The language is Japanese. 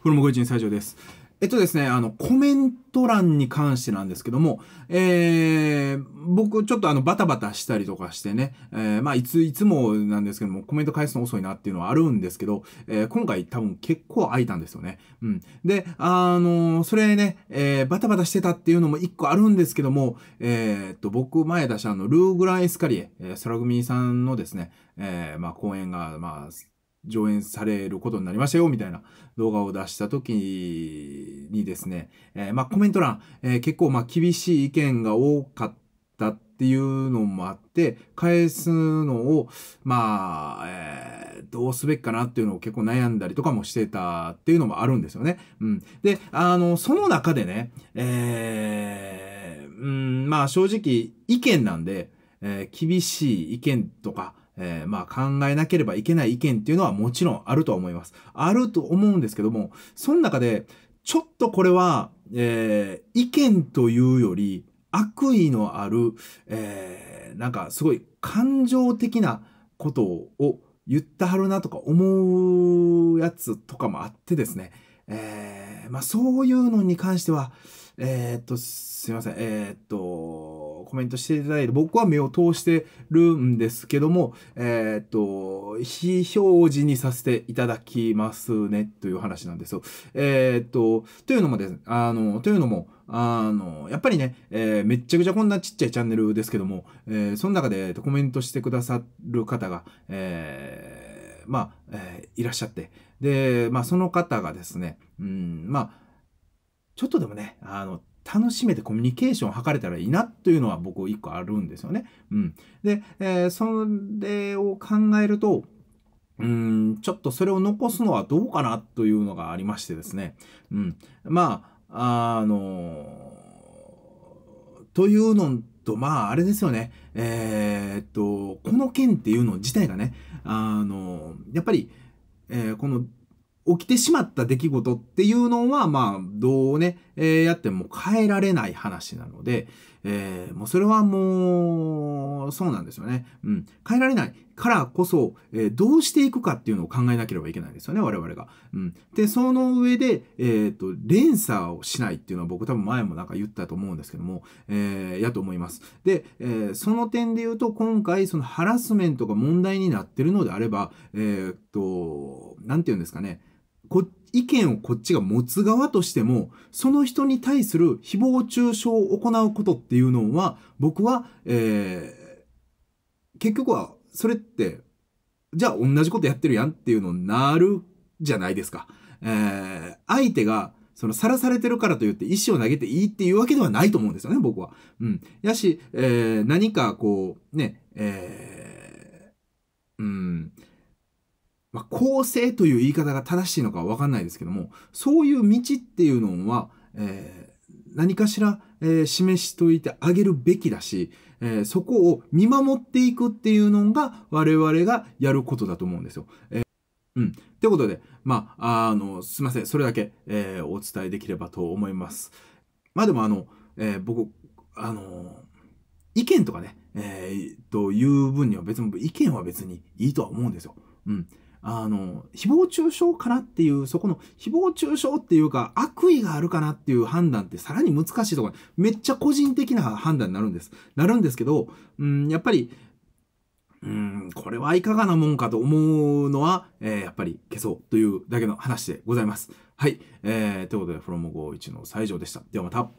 フルモグイチン最上です。えっとですね、あの、コメント欄に関してなんですけども、えー、僕ちょっとあの、バタバタしたりとかしてね、えー、まあ、いつ、いつもなんですけども、コメント返すの遅いなっていうのはあるんですけど、えー、今回多分結構空いたんですよね。うん。で、あのそれね、えー、バタバタしてたっていうのも一個あるんですけども、えー、っと、僕前出したあの、ルーグランエスカリエ、えー、空組さんのですね、えー、まあ、講演が、まあ、上演されることになりましたよ、みたいな動画を出した時にですね、えー、まあコメント欄、えー、結構まあ厳しい意見が多かったっていうのもあって、返すのを、まあ、えー、どうすべきかなっていうのを結構悩んだりとかもしてたっていうのもあるんですよね。うん。で、あの、その中でね、えー、うん、まあ正直意見なんで、えー、厳しい意見とか、えー、まあ考えなければいけない意見っていうのはもちろんあるとは思います。あると思うんですけども、その中で、ちょっとこれは、えー、意見というより、悪意のある、えー、なんかすごい感情的なことを言ってはるなとか思うやつとかもあってですね、えー、まあそういうのに関しては、えー、っと、すいません、えー、っと、コメントしていただいて、僕は目を通してるんですけども、えー、っと、非表示にさせていただきますね、という話なんですよ。えー、っと、というのもですね、あの、というのも、あの、やっぱりね、えー、めっちゃくちゃこんなちっちゃいチャンネルですけども、えー、その中でコメントしてくださる方が、えー、まあ、えー、いらっしゃって、で、まあ、その方がですね、うん、まあ、ちょっとでもね、あの、楽しめてコミュニケーションを図れたらいいなというのは僕一個あるんですよね。うん。で、えー、それを考えると、うん、ちょっとそれを残すのはどうかなというのがありましてですね。うん。まあ、あのというのと、まあ、あれですよね。えー、っと、この件っていうの自体がね、あのやっぱり、えー、この起きてしまった出来事っていうのは、まあ、どうね、えー、やっても変えられない話なので、えー、もうそれはもう、そうなんですよね。うん。変えられないからこそ、えー、どうしていくかっていうのを考えなければいけないんですよね、我々が。うん。で、その上で、えっ、と、連鎖をしないっていうのは僕多分前もなんか言ったと思うんですけども、えやと思います。で、えその点で言うと、今回、そのハラスメントが問題になってるのであれば、えっ、と、なんて言うんですかね、こ意見をこっちが持つ側としても、その人に対する誹謗中傷を行うことっていうのは、僕は、えー、結局は、それって、じゃあ同じことやってるやんっていうのになるじゃないですか。えー、相手が、その、さらされてるからといって、石を投げていいっていうわけではないと思うんですよね、僕は。うん。やし、えー、何かこう、ね、えー、うん、まあ、構成という言い方が正しいのかわかんないですけども、そういう道っていうのは、えー、何かしら、えー、示しといてあげるべきだし、えー、そこを見守っていくっていうのが我々がやることだと思うんですよ。えーうん。ってことで、まあ、あの、すいません。それだけ、えー、お伝えできればと思います。まあでも、あの、えー、僕、あの意見とかね、えー、と、いう分には別に、意見は別にいいとは思うんですよ。うん。あの、誹謗中傷かなっていう、そこの誹謗中傷っていうか、悪意があるかなっていう判断ってさらに難しいところ、めっちゃ個人的な判断になるんです。なるんですけど、うん、やっぱり、うん、これはいかがなもんかと思うのは、えー、やっぱり消そうというだけの話でございます。はい。えー、ということで、フロム51の最上でした。ではまた。